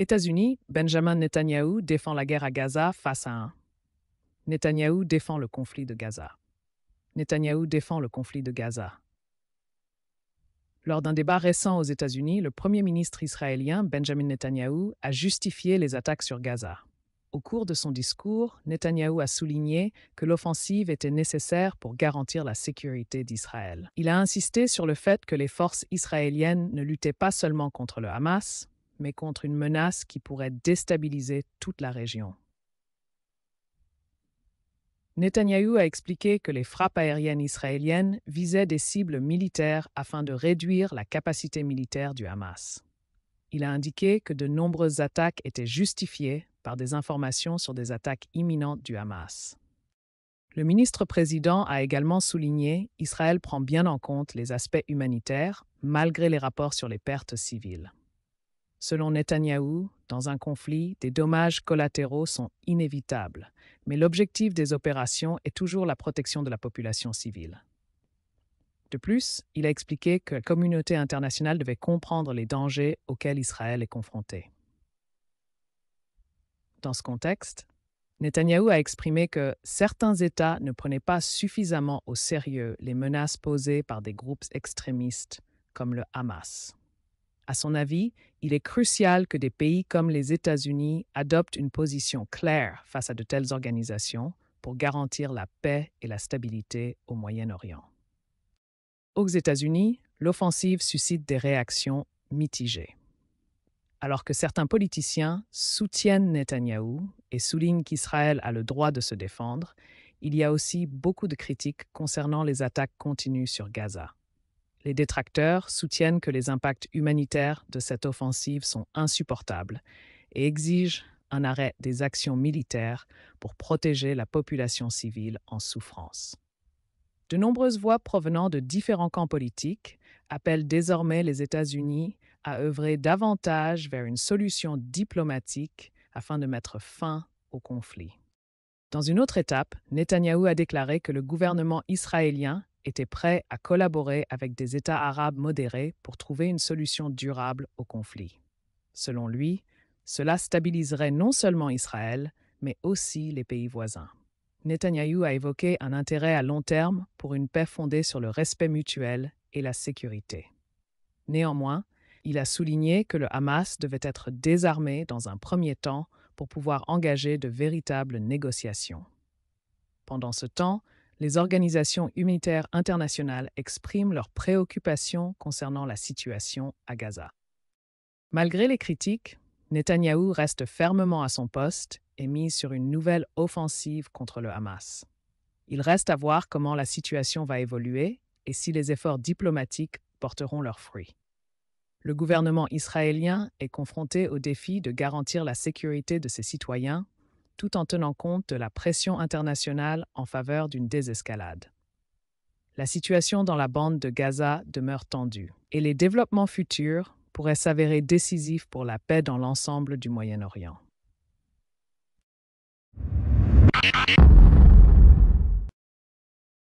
États-Unis, Benjamin Netanyahu défend la guerre à Gaza face à un. défend le conflit de Gaza. Netanyahu défend le conflit de Gaza. Lors d'un débat récent aux États-Unis, le Premier ministre israélien Benjamin Netanyahu a justifié les attaques sur Gaza. Au cours de son discours, Netanyahu a souligné que l'offensive était nécessaire pour garantir la sécurité d'Israël. Il a insisté sur le fait que les forces israéliennes ne luttaient pas seulement contre le Hamas, mais contre une menace qui pourrait déstabiliser toute la région. Netanyahou a expliqué que les frappes aériennes israéliennes visaient des cibles militaires afin de réduire la capacité militaire du Hamas. Il a indiqué que de nombreuses attaques étaient justifiées par des informations sur des attaques imminentes du Hamas. Le ministre-président a également souligné Israël prend bien en compte les aspects humanitaires malgré les rapports sur les pertes civiles. Selon Netanyahou, dans un conflit, des dommages collatéraux sont inévitables, mais l'objectif des opérations est toujours la protection de la population civile. De plus, il a expliqué que la communauté internationale devait comprendre les dangers auxquels Israël est confronté. Dans ce contexte, Netanyahou a exprimé que certains États ne prenaient pas suffisamment au sérieux les menaces posées par des groupes extrémistes comme le Hamas. À son avis, il est crucial que des pays comme les États-Unis adoptent une position claire face à de telles organisations pour garantir la paix et la stabilité au Moyen-Orient. Aux États-Unis, l'offensive suscite des réactions mitigées. Alors que certains politiciens soutiennent Netanyahou et soulignent qu'Israël a le droit de se défendre, il y a aussi beaucoup de critiques concernant les attaques continues sur Gaza. Les détracteurs soutiennent que les impacts humanitaires de cette offensive sont insupportables et exigent un arrêt des actions militaires pour protéger la population civile en souffrance. De nombreuses voix provenant de différents camps politiques appellent désormais les États-Unis à œuvrer davantage vers une solution diplomatique afin de mettre fin au conflit. Dans une autre étape, Netanyahou a déclaré que le gouvernement israélien était prêt à collaborer avec des États arabes modérés pour trouver une solution durable au conflit. Selon lui, cela stabiliserait non seulement Israël, mais aussi les pays voisins. Netanyahou a évoqué un intérêt à long terme pour une paix fondée sur le respect mutuel et la sécurité. Néanmoins, il a souligné que le Hamas devait être désarmé dans un premier temps pour pouvoir engager de véritables négociations. Pendant ce temps, les organisations humanitaires internationales expriment leurs préoccupations concernant la situation à Gaza. Malgré les critiques, Netanyahou reste fermement à son poste et mise sur une nouvelle offensive contre le Hamas. Il reste à voir comment la situation va évoluer et si les efforts diplomatiques porteront leurs fruits. Le gouvernement israélien est confronté au défi de garantir la sécurité de ses citoyens tout en tenant compte de la pression internationale en faveur d'une désescalade. La situation dans la bande de Gaza demeure tendue et les développements futurs pourraient s'avérer décisifs pour la paix dans l'ensemble du Moyen-Orient.